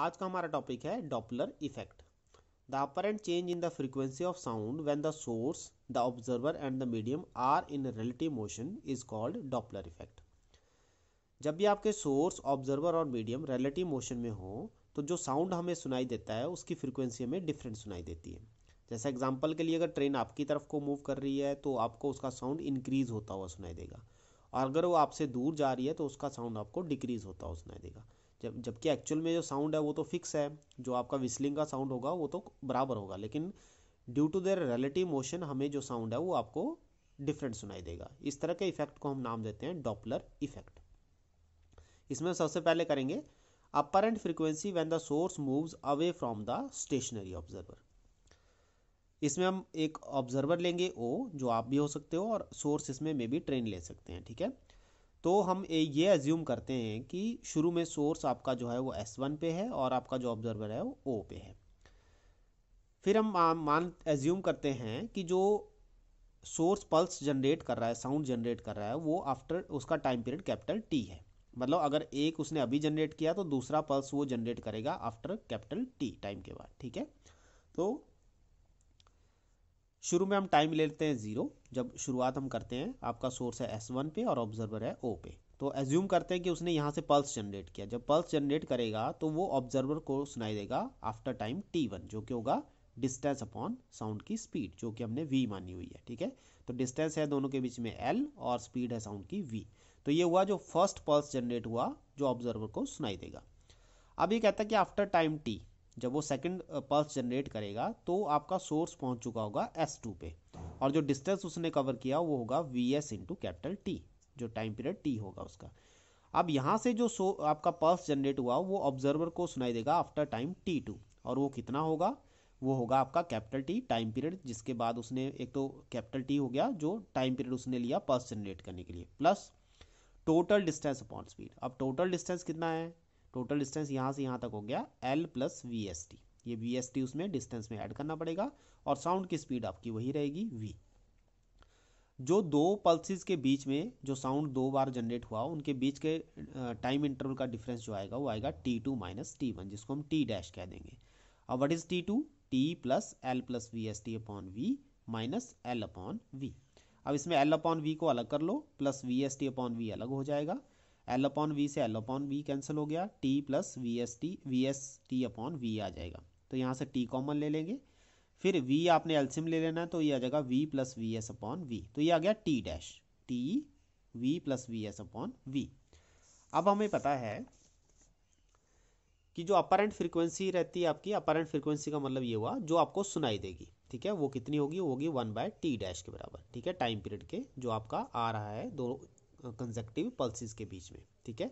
आज का हमारा टॉपिक है Doppler effect the apparent change in the frequency of sound when the source the observer and the medium are in relative motion is called Doppler effect जब भी आपके source observer और medium relative motion में हो तो जो sound हमें सुनाई देता है उसकी फ्रीक्वेंसी हमें डिफरेंट सुनाई देती है जैसे एग्जाम्पल के लिए अगर ट्रेन आपकी तरफ को मूव कर रही है तो आपको उसका साउंड इंक्रीज होता हुआ सुनाई देगा और अगर वो आपसे दूर जा रही है तो उसका साउंड आपको डिक्रीज होता हुआ सुनाई देगा जब जबकि एक्चुअल में जो साउंड है वो तो फिक्स है जो आपका विस्लिंग का साउंड होगा वो तो बराबर होगा लेकिन due to their relative motion हमें जो साउंड है वो आपको डिफरेंट सुनाई देगा इस तरह के इफेक्ट को हम नाम देते हैं डॉपलर इफेक्ट इसमें सबसे पहले करेंगे apparent frequency when the source moves away from the stationary observer इसमें हम एक ऑब्जर्वर लेंगे ओ जो आप भी हो सकते हो और सोर्स इसमें मे बी ट्रेन ले सकते हैं ठीक है तो हम ये एज्यूम करते हैं कि शुरू में सोर्स आपका जो है वो एस वन पे है और आपका जो ऑब्जर्वर है वो ओ पे है फिर हम मान एज्यूम करते हैं कि जो सोर्स पल्स जनरेट कर रहा है साउंड जनरेट कर रहा है वो आफ्टर उसका टाइम पीरियड कैपिटल टी है मतलब अगर एक उसने अभी जनरेट किया तो दूसरा पल्स वो जनरेट करेगा आफ्टर कैपिटल टी टाइम के बाद ठीक है तो शुरू में हम टाइम ले लेते हैं ज़ीरो जब शुरुआत हम करते हैं आपका सोर्स है एस वन पे और ऑब्जर्वर है ओ पे तो एज्यूम करते हैं कि उसने यहाँ से पल्स जनरेट किया जब पल्स जनरेट करेगा तो वो ऑब्जर्वर को सुनाई देगा आफ्टर टाइम टी वन जो कि होगा डिस्टेंस अपॉन साउंड की स्पीड जो कि हमने वी मानी हुई है ठीक है तो डिस्टेंस है दोनों के बीच में एल और स्पीड है साउंड की वी तो ये हुआ जो फर्स्ट पल्स जनरेट हुआ जो ऑब्जर्वर को सुनाई देगा अब ये कहता है कि आफ्टर टाइम टी जब वो सेकंड पल्स जनरेट करेगा तो आपका सोर्स पहुंच चुका होगा एस टू पे और जो डिस्टेंस उसने कवर किया वो होगा V S into capital T जो टाइम पीरियड टी होगा उसका अब यहाँ से जो सो आपका पल्स जनरेट हुआ वो ऑब्जर्वर को सुनाई देगा आफ्टर टाइम टी टू और वो कितना होगा वो होगा आपका कैपिटल टी टाइम पीरियड जिसके बाद उसने एक तो कैपिटल टी हो गया जो टाइम पीरियड उसने लिया पल्स जनरेट करने के लिए plus total distance upon speed अब टोटल डिस्टेंस कितना है टोटल डिस्टेंस यहाँ से यहाँ तक हो गया L plus we S T ये वी एस टी उसमें डिस्टेंस में ऐड करना पड़ेगा और साउंड की स्पीड आपकी वही रहेगी वी जो दो पल्सिस के बीच में जो साउंड दो बार जनरेट हुआ उनके बीच के टाइम इंटरवल का डिफरेंस जो आएगा वो आएगा T two minus T one जिसको हम टी डैश कह देंगे अब what is T two T plus L plus we S T upon V minus L upon V अब इसमें एल अपॉन वी को अलग कर लो plus we S T upon V अलग हो जाएगा एल अपॉन वी से एल अपॉन वी कैंसिल हो गया T plus we S T V S T upon we आ जाएगा तो यहाँ से टी कॉमन ले लेंगे फिर वी आपने एल्सियम ले लेना है तो ये आ जाएगा V plus V S upon V तो ये आ गया T dash T V plus V S upon V अब हमें पता है कि जो अपरेंट फ्रीक्वेंसी रहती है आपकी अपरेंट फ्रीक्वेंसी का मतलब ये हुआ जो आपको सुनाई देगी ठीक है वो कितनी होगी होगी वन बाय टी डैश के बराबर ठीक है टाइम पीरियड के जो आपका आ रहा है दो कंजक्टिव पल्सिस के बीच में ठीक है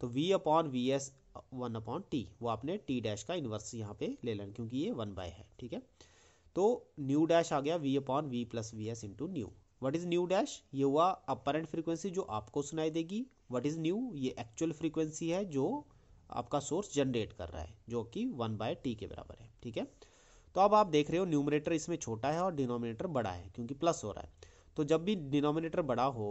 तो V upon V S one upon T वो आपने टी डैश का इन्वर्स यहाँ पे ले लेना क्योंकि ये वन बाय है ठीक है तो न्यू डैश आ गया V upon we plus we S into nu what is nu dash ये हुआ अपरेंट फ्रीक्वेंसी जो आपको सुनाई देगी वट इज़ न्यू ये एक्चुअल फ्रीक्वेंसी है जो आपका सोर्स जनरेट कर रहा है जो कि वन बाय टी के बराबर है ठीक है तो अब आप देख रहे हो न्यूमिनेटर इसमें छोटा है और डिनोमिनेटर बड़ा है क्योंकि प्लस हो रहा है तो जब भी डिनोमिनेटर बड़ा हो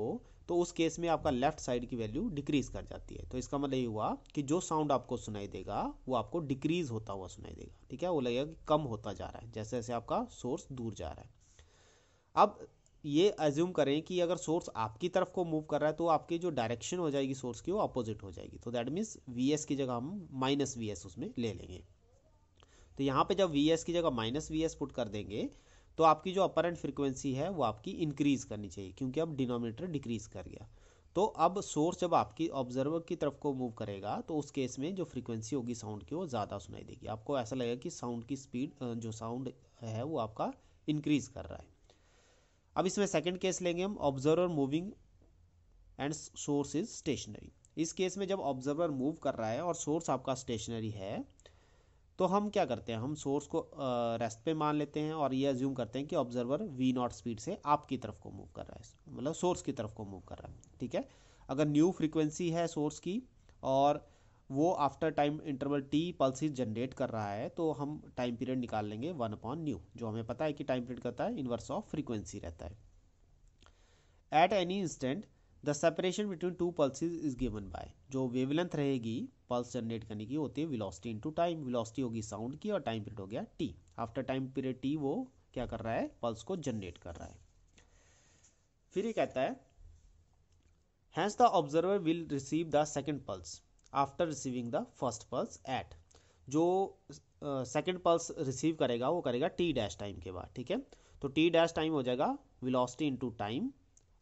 तो उस केस में आपका लेफ्ट साइड की वैल्यू डिक्रीज कर जाती है तो इसका मतलब ये हुआ कि जो साउंड आपको सुनाई देगा वो आपको डिक्रीज होता हुआ सुनाई देगा ठीक है वो लगेगा कि कम होता जा रहा है जैसे जैसे आपका सोर्स दूर जा रहा है अब ये एज्यूम करें कि अगर सोर्स आपकी तरफ को मूव कर रहा है तो आपकी जो डायरेक्शन हो जाएगी सोर्स की वो अपोजिट हो जाएगी तो दैट मीन्स वी की जगह हम माइनस वी उसमें ले लेंगे तो यहाँ पे जब वी की जगह माइनस वी पुट कर देंगे तो आपकी जो अपरेंट फ्रिक्वेंसी है वो आपकी इंक्रीज करनी चाहिए क्योंकि अब डिनोमिनेटर डिक्रीज कर गया तो अब सोर्स जब आपकी ऑब्जर्वर की तरफ को मूव करेगा तो उस केस में जो फ्रीक्वेंसी होगी साउंड की वो ज़्यादा सुनाई देगी आपको ऐसा लगेगा कि साउंड की स्पीड जो साउंड है वो आपका इंक्रीज कर रहा है अब इसमें सेकेंड केस लेंगे हम observer moving and source is stationary इस केस में जब ऑब्जर्वर मूव कर रहा है और सोर्स आपका स्टेशनरी है तो हम क्या करते हैं हम सोर्स को रेस्ट पे मान लेते हैं और ये एज्यूम करते हैं कि ऑब्जर्वर वी नॉट स्पीड से आपकी तरफ को मूव कर रहा है मतलब सोर्स की तरफ को मूव कर रहा है ठीक है अगर न्यू फ्रीक्वेंसी है सोर्स की और वो after time interval T pulses generate कर रहा है तो हम टाइम पीरियड निकाल लेंगे वन अपॉन न्यू जो हमें पता है कि टाइम पीरियड करता है इनवर्स ऑफ फ्रीक्वेंसी रहता है at any instant the separation between two pulse is given by जो वेवलेंथ रहेगी पल्स जनरेट करने की होती है इन टू टाइम विलॉसिटी होगी साउंड की और टाइम पीरियड हो गया T after time period T वो क्या कर रहा है पल्स को जनरेट कर रहा है फिर ये कहता है hence the observer will receive the second pulse after receiving the first pulse at जो सेकेंड पल्स रिसीव करेगा वो करेगा टी डैश टाइम के बाद ठीक है तो टी डैश टाइम हो जाएगा velocity to time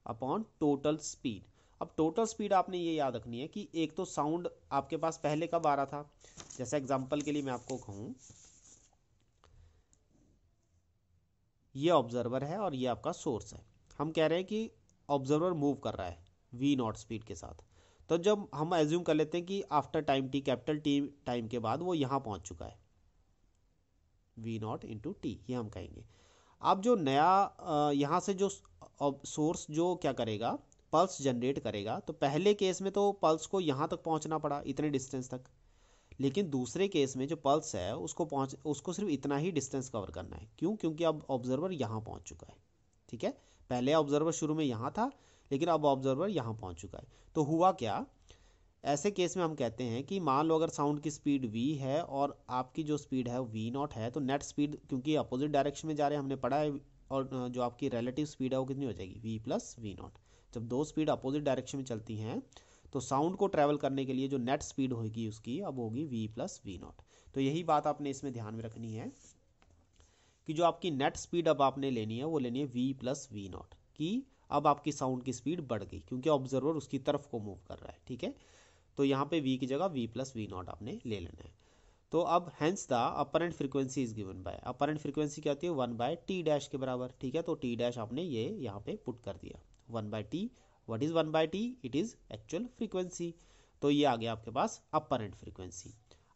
upon total speed अब टोटल स्पीड आपने ये याद रखनी है कि एक तो साउंड आपके पास पहले कब आ रहा था जैसे एग्जांपल के लिए मैं आपको कहूँ ये ऑब्जर्वर है और ये आपका सोर्स है हम कह रहे हैं कि ऑब्जर्वर मूव कर रहा है वी नॉट स्पीड के साथ तो जब हम एज्यूम कर लेते हैं कि after time T capital T time के बाद वो यहाँ पहुँच चुका है वी नॉट इंटू टी ये हम कहेंगे अब जो नया यहाँ से जो सोर्स जो क्या करेगा पल्स जनरेट करेगा तो पहले केस में तो पल्स को यहाँ तक पहुँचना पड़ा इतने डिस्टेंस तक लेकिन दूसरे केस में जो पल्स है उसको पहुँच उसको सिर्फ इतना ही डिस्टेंस कवर करना है क्यों क्योंकि अब ऑब्जर्वर यहाँ पहुँच चुका है ठीक है पहले ऑब्जर्वर शुरू में यहाँ था लेकिन अब ऑब्जर्वर यहाँ पहुँच चुका है तो हुआ क्या ऐसे केस में हम कहते हैं कि मान लो अगर साउंड की स्पीड v है और आपकी जो स्पीड है वी नॉट है तो नेट स्पीड क्योंकि अपोजिट डायरेक्शन में जा रहे हैं हमने पढ़ा है और जो आपकी रिलेटिव स्पीड है वो कितनी हो जाएगी वी प्लस वी नॉट जब दो स्पीड अपोजिट डायरेक्शन में चलती हैं तो साउंड को ट्रैवल करने के लिए जो नेट स्पीड होगी उसकी अब होगी वी प्लस वी नॉट तो यही बात आपने इसमें ध्यान में रखनी है कि जो आपकी नेट स्पीड अब आपने लेनी है वो लेनी है वी प्लस वी नॉट की अब आपकी साउंड की स्पीड बढ़ गई क्योंकि ऑब्जर्वर उसकी तरफ को मूव कर रहा है ठीक है तो यहाँ पे वी की जगह वी प्लस वी नॉट आपने ले लेना है तो अब hence the apparent frequency is given by apparent frequency क्या होती है वन बाय टी डैश के बराबर ठीक है तो टी डैश आपने ये यहाँ पे पुट कर दिया one by t what is one by t it is actual frequency तो ये आ गया आपके पास अपरेंट फ्रीक्वेंसी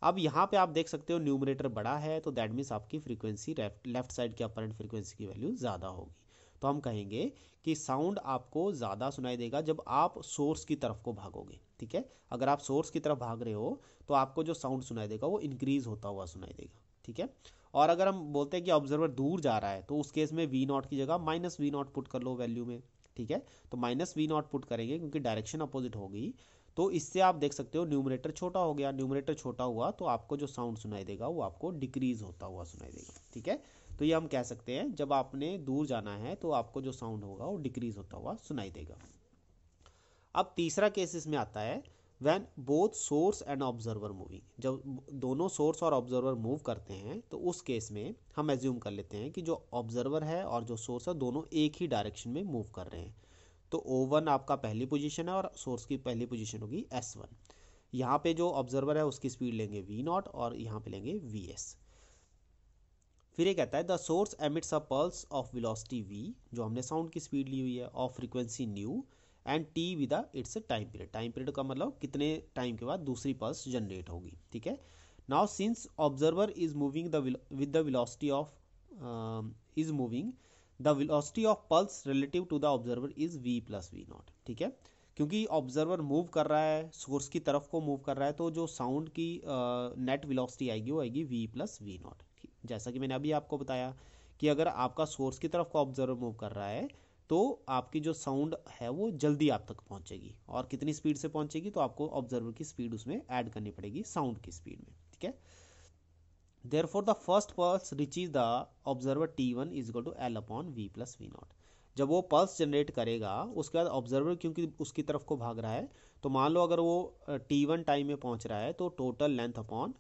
अब यहाँ पे आप देख सकते हो न्यूमरेटर बड़ा है तो दैट मीन्स आपकी फ्रीक्वेंसी लेफ्ट साइड की अपरेंट फ्रीक्वेंसी की वैल्यू ज़्यादा होगी तो हम कहेंगे कि साउंड आपको ज़्यादा सुनाई देगा जब आप सोर्स की तरफ को भागोगे ठीक है अगर आप सोर्स की तरफ भाग रहे हो तो आपको जो साउंड सुनाई देगा वो इंक्रीज होता हुआ सुनाई देगा ठीक है और अगर हम बोलते हैं कि ऑब्जर्वर दूर जा रहा है तो उस केस में वी नॉट की जगह माइनस वी नॉट पुट कर लो वैल्यू में ठीक है तो माइनस वी नॉट पुट करेंगे क्योंकि डायरेक्शन अपोजिट होगी तो इससे आप देख सकते हो न्यूमरेटर छोटा हो गया न्यूमरेटर छोटा हुआ तो आपको जो साउंड सुनाई देगा वो आपको डिक्रीज होता हुआ सुनाई देगा ठीक है तो ये हम कह सकते हैं जब आपने दूर जाना है तो आपको जो साउंड होगा वो डिक्रीज होता हुआ सुनाई देगा अब तीसरा केस इसमें आता है when both source and observer moving जब दोनों सोर्स और ऑब्जर्वर मूव करते हैं तो उस केस में हम एज्यूम कर लेते हैं कि जो ऑब्जर्वर है और जो सोर्स है दोनों एक ही डायरेक्शन में मूव कर रहे हैं तो ओ वन आपका पहली पोजीशन है और सोर्स की पहली पोजीशन होगी एस वन यहाँ पे जो ऑब्जर्वर है उसकी स्पीड लेंगे वी नॉट और यहाँ पे लेंगे वी एस फिर ये कहता है the source emits a pulse of velocity v जो हमने साउंड की स्पीड ली हुई है of frequency nu and t with its time period time period का मतलब कितने टाइम के बाद दूसरी पल्स जनरेट होगी ठीक है now since observer is moving the with the velocity of is moving the velocity of pulse relative to the observer is v plus v naught ठीक है क्योंकि ऑब्जर्वर मूव कर रहा है सोर्स की तरफ को मूव कर रहा है तो जो साउंड की नेट uh, आएगी वो आएगी वी प्लस वी नॉट जैसा कि मैंने अभी आपको बताया कि अगर आपका सोर्स की तरफ का ऑब्जर्वर मूव कर रहा है तो आपकी जो साउंड है वो जल्दी आप तक पहुंचेगी और कितनी स्पीड से पहुंचेगी तो आपको ऑब्जर्वर की स्पीड उसमें ऐड करनी पड़ेगी साउंड की स्पीड में ठीक है therefore the first pulse reach is the observer t one is equal to l upon we plus v naught जब वो पल्स जनरेट करेगा उसके बाद ऑब्जर्वर क्योंकि उसकी तरफ को भाग रहा है तो मान लो अगर वो टी वन टाइम में पहुंच रहा है तो total length upon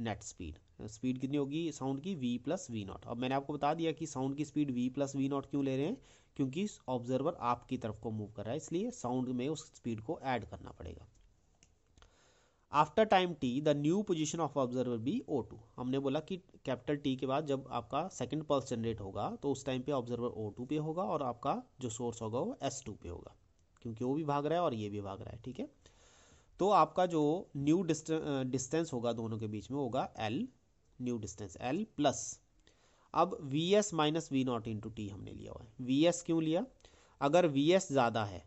net speed speed कितनी होगी साउंड की वी प्लस वी नॉट अब मैंने आपको बता दिया कि साउंड की speed v plus v naught क्यों ले रहे हैं क्योंकि ऑब्जर्वर आपकी तरफ को मूव कर रहा है इसलिए साउंड में उस स्पीड को ऐड करना पड़ेगा after time t the new position of observer b o two हमने बोला कि कैपिटल टी के बाद जब आपका सेकेंड पल्स जनरेट होगा तो उस टाइम पे ऑब्जर्वर ओ टू पे होगा और आपका जो सोर्स होगा वो एस टू पे होगा क्योंकि वो भी भाग रहा है और ये भी भाग रहा है ठीक है तो आपका जो न्यू डिस्टेंस होगा दोनों के बीच में होगा l new distance l plus अब v s minus v naught into t हमने लिया हुआ है वी एस क्यों लिया अगर वी एस ज़्यादा है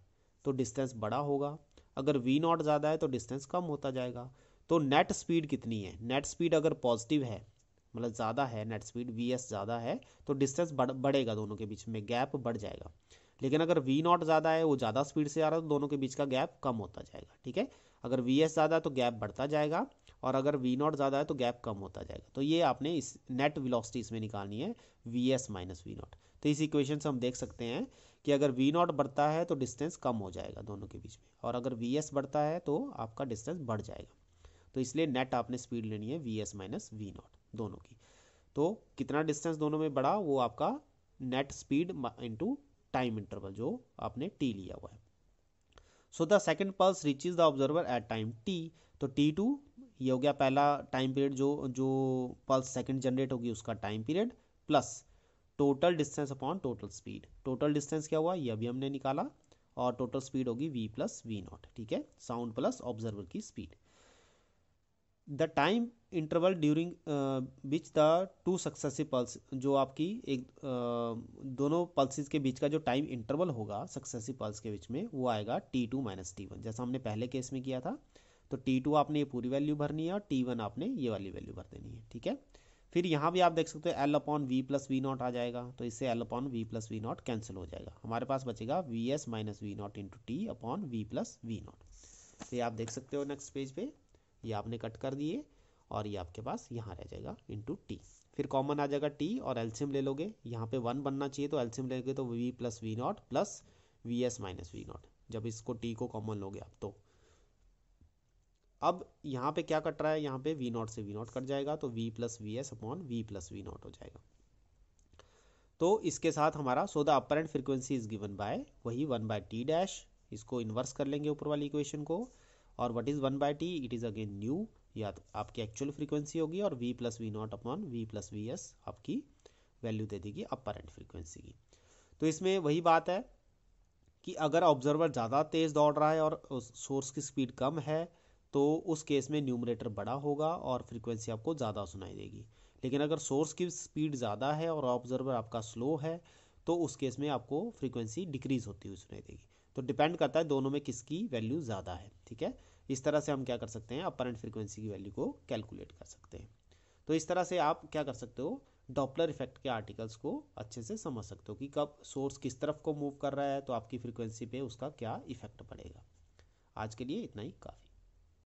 तो डिस्टेंस बड़ा होगा अगर वी नॉट ज़्यादा है तो डिस्टेंस कम होता जाएगा तो नेट स्पीड कितनी है नेट स्पीड अगर पॉजिटिव है मतलब ज़्यादा है नेट स्पीड वी एस ज़्यादा है तो डिस्टेंस बढ़ बढ़ेगा दोनों के बीच में गैप बढ़ जाएगा लेकिन अगर वी नॉट ज़्यादा है वो ज़्यादा स्पीड से आ रहा है तो दोनों के बीच का गैप कम होता जाएगा ठीक है अगर वी एस ज़्यादा है तो गैप बढ़ता जाएगा और अगर वी नॉट ज़्यादा है तो गैप कम होता जाएगा तो ये आपने इस नेट विलॉसिटी इसमें निकालनी है v s minus v naught तो इस इक्वेशन से हम देख सकते हैं कि अगर वी नॉट बढ़ता है तो डिस्टेंस कम हो जाएगा दोनों के बीच में और अगर वी एस बढ़ता है तो आपका डिस्टेंस बढ़ जाएगा तो इसलिए नेट आपने स्पीड लेनी है v s minus v naught दोनों की तो कितना डिस्टेंस दोनों में बढ़ा वो आपका net speed into time interval जो आपने टी लिया हुआ है so the second pulse is the observer at time t तो टी टू ये हो गया पहला टाइम पीरियड जो जो पल्स सेकेंड जनरेट होगी उसका time period plus total distance upon total speed total distance क्या हुआ ये अभी हमने निकाला और टोटल स्पीड होगी वी प्लस वी नॉट ठीक है साउंड प्लस ऑब्जर्वर की speed the time interval during बिच द टू सक्सेसिव पल्स जो आपकी एक uh, दोनों पल्सिस के बीच का जो टाइम इंटरवल होगा सक्सेसिव पल्स के बीच में वो आएगा T two minus T one जैसा हमने पहले केस में किया था तो टी टू आपने ये पूरी वैल्यू भरनी है और टी वन आपने ये वाली वैल्यू भर देनी है ठीक है फिर यहाँ भी आप देख सकते हो l upon we plus v naught आ जाएगा तो इससे l upon we plus v naught cancel हो जाएगा हमारे पास बचेगा v s minus v naught into t upon we plus v naught तो ये आप देख सकते हो नेक्स्ट पेज पे ये आपने कट कर दिए और ये आपके पास यहाँ रह जाएगा इंटू टी फिर कॉमन आ जाएगा टी और एल्सियम ले लोगे यहाँ पे वन बनना चाहिए तो एल्सियम लेंगे तो v plus v naught plus we s minus v naught जब इसको टी को कॉमन लोगे आप तो अब यहाँ पे क्या कट रहा है यहाँ पे वी नॉट से वी नॉट कट जाएगा तो v plus V S upon we plus v naught हो जाएगा तो इसके साथ हमारा so the apparent frequency is given by वही वन बाय टी डैश इसको इन्वर्स कर लेंगे ऊपर वाली इक्वेशन को और what is one by t it is again nu या तो आपकी एक्चुअल फ्रीक्वेंसी होगी और v plus v naught upon we plus we s आपकी वैल्यू दे देगी अपरेंट फ्रीक्वेंसी की तो इसमें वही बात है कि अगर ऑब्जर्वर ज़्यादा तेज़ दौड़ रहा है और सोर्स की स्पीड कम है तो उस केस में न्यूमरेटर बड़ा होगा और फ्रीक्वेंसी आपको ज़्यादा सुनाई देगी लेकिन अगर सोर्स की स्पीड ज़्यादा है और ऑब्जर्वर आपका स्लो है तो उस केस में आपको फ्रीक्वेंसी डिक्रीज़ होती हुई सुनाई देगी तो डिपेंड करता है दोनों में किसकी वैल्यू ज़्यादा है ठीक है इस तरह से हम क्या कर सकते हैं अपरेंट फ्रिक्वेंसी की वैल्यू को कैलकुलेट कर सकते हैं तो इस तरह से आप क्या कर सकते हो डॉपलर इफेक्ट के आर्टिकल्स को अच्छे से समझ सकते हो कि कब सोर्स किस तरफ को मूव कर रहा है तो आपकी फ्रिक्वेंसी पे उसका क्या इफेक्ट पड़ेगा आज के लिए इतना ही काफ़ी